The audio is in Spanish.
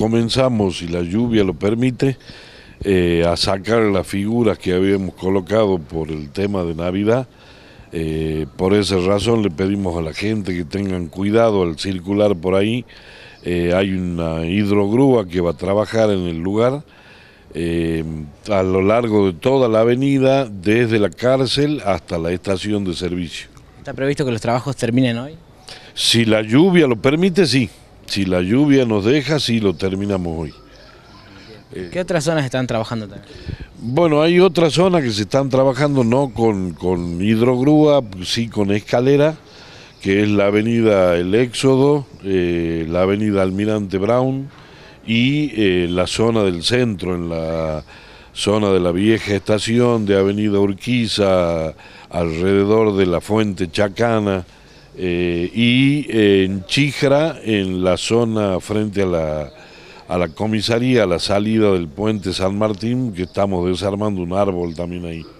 comenzamos, si la lluvia lo permite, eh, a sacar las figuras que habíamos colocado por el tema de Navidad. Eh, por esa razón le pedimos a la gente que tengan cuidado al circular por ahí. Eh, hay una hidrogrúa que va a trabajar en el lugar a lo largo de toda la avenida, desde la cárcel hasta la estación de servicio. ¿Está previsto que los trabajos terminen hoy? Si la lluvia lo permite, sí si la lluvia nos deja, sí lo terminamos hoy. ¿Qué otras zonas están trabajando también? Bueno, hay otras zonas que se están trabajando no con, con hidrogrúa, sí con escalera, que es la avenida El Éxodo, eh, la avenida Almirante Brown y eh, la zona del centro, en la zona de la vieja estación de Avenida Urquiza, alrededor de la Fuente Chacana. Eh, y eh, en Chijra, en la zona frente a la, a la comisaría, a la salida del puente San Martín, que estamos desarmando un árbol también ahí.